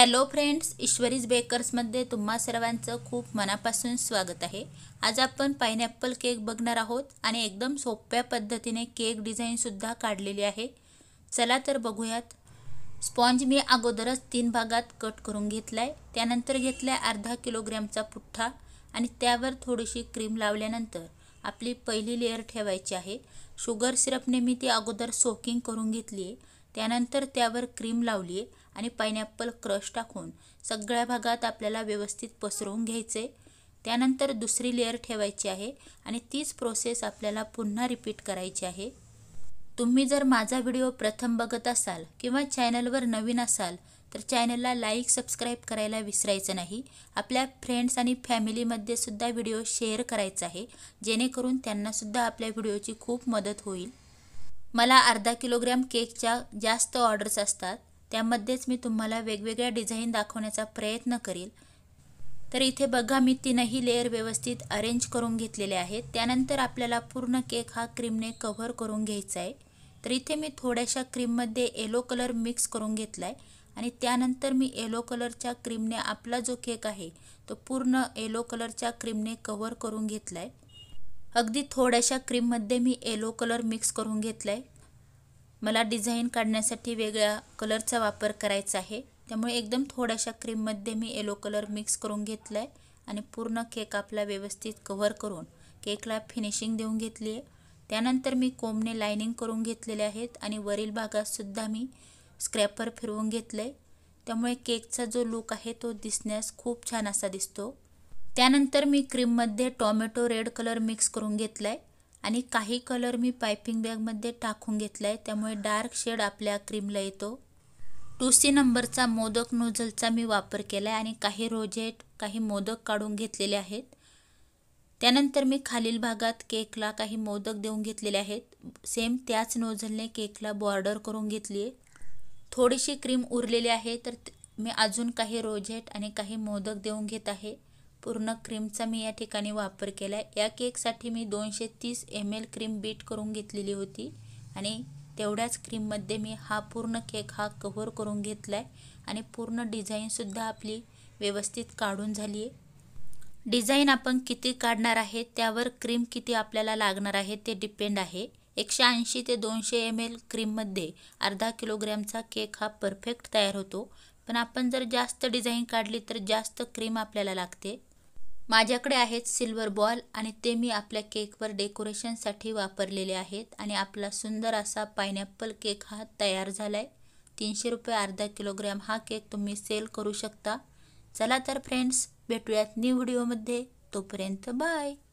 hello friends ईश्वरीज बेकर्समध्ये तुम्हा सर्वांचं खूप मनापासून स्वागत आहे आज आपण पायनॅपल केक बघणार आहोत आणि एकदम सोप्या पद्धतीने केक डिझाईनसुद्धा काढलेली आहे चला तर बघूयात स्पॉन्ज मी अगोदरच तीन भागात कट करून घेतला आहे त्यानंतर घेतला आहे अर्धा किलोग्रॅमचा पुठ्ठा आणि त्यावर थोडीशी क्रीम लावल्यानंतर आपली पहिली लेअर ठेवायची आहे शुगर सिरपने मी ती अगोदर सोकिंग करून घेतली आहे त्यानंतर त्यावर क्रीम लावली आहे आणि पायनॅपल क्रश टाकून सगळ्या भागात आपल्याला व्यवस्थित पसरवून घ्यायचे त्यानंतर दुसरी लेअर ठेवायची आहे आणि तीच प्रोसेस आपल्याला पुन्हा रिपीट करायची आहे तुम्ही जर माझा व्हिडिओ प्रथम बघत असाल किंवा चॅनलवर नवीन असाल तर चॅनलला लाईक सबस्क्राईब करायला विसरायचं नाही आपल्या फ्रेंड्स आणि फॅमिलीमध्ये सुद्धा व्हिडिओ शेअर करायचा आहे जेणेकरून त्यांनासुद्धा आपल्या व्हिडिओची खूप मदत होईल मला अर्धा किलोग्रॅम केकच्या जास्त ऑर्डर्स असतात त्यामध्येच मी तुम्हाला वेगवेगळ्या डिझाईन दाखवण्याचा प्रयत्न करेल तर इथे बघा मी तीनही लेअर व्यवस्थित अरेंज करून घेतलेले आहेत त्यानंतर आपल्याला पूर्ण केक हा क्रीमने कव्हर करून घ्यायचा आहे तर इथे मी थोड्याशा क्रीममध्ये येलो कलर मिक्स करून घेतला आहे आणि त्यानंतर मी येलो कलरच्या क्रीमने आपला जो केक आहे तो पूर्ण येलो कलरच्या क्रीमने कव्हर करून घेतला आहे अगदी थोड्याशा क्रीममध्ये मी येलो कलर मिक्स करून घेतला आहे मला डिझाईन काढण्यासाठी वेगळ्या कलरचा वापर करायचा आहे त्यामुळे एकदम थोड्याशा क्रीममध्ये मी येलो कलर मिक्स करून घेतला आहे आणि पूर्ण केक आपला व्यवस्थित कव्हर करून केकला फिनिशिंग देऊन घेतली आहे त्यानंतर मी कोमने लायनिंग करून घेतलेले आहेत आणि वरील भागातसुद्धा मी स्क्रॅपर फिरवून घेतलं आहे त्यामुळे केकचा जो लुक आहे तो दिसण्यास खूप छान असा दिसतो त्यानंतर मी क्रीममध्ये टॉमॅटो रेड कलर मिक्स करून घेतला आहे आणि काही कलर मी पायपिंग बॅगमध्ये टाकून घेतला आहे त्यामुळे डार्क शेड आपल्या क्रीमला येतो टू सी नंबरचा मोदक नोझलचा मी वापर केला आहे आणि काही रोजेट काही मोदक काढून घेतलेले आहेत त्यानंतर मी खालील भागात केकला काही मोदक देऊन घेतलेले आहेत सेम त्याच नोझलने केकला बॉर्डर करून घेतली आहे थोडीशी क्रीम उरलेली आहे तर मी अजून काही रोजेट आणि काही मोदक देऊन घेत आहे पूर्ण क्रीमचा मी या ठिकाणी वापर केला आहे या केकसाठी मी दोनशे तीस एम एल क्रीम बीट करून घेतलेली होती आणि तेवढ्याच क्रीममध्ये मी हा पूर्ण केक हा कव्हर करून घेतला आहे आणि पूर्ण डिझाईनसुद्धा आपली व्यवस्थित काढून झाली आहे डिझाईन आपण किती काढणार आहे त्यावर क्रीम किती आपल्याला लागणार आहे ते डिपेंड आहे एकशे ऐंशी ते दोनशे एम एल क्रीममध्ये अर्धा किलोग्रॅमचा केक हा परफेक्ट तयार होतो पण आपण जर जास्त डिझाईन काढली तर जास्त क्रीम आपल्याला लागते माझ्याकडे आहेत सिल्वर बॉल आणि ते मी आपल्या केकवर डेकोरेशनसाठी वापरलेले आहेत आणि आपला सुंदर असा पायनॅपल केक हा तयार झाला आहे तीनशे रुपये अर्धा किलोग्रॅम हा केक तुम्ही सेल करू शकता चला तर फ्रेंड्स भेटूयात न्यू व्हिडिओमध्ये तोपर्यंत बाय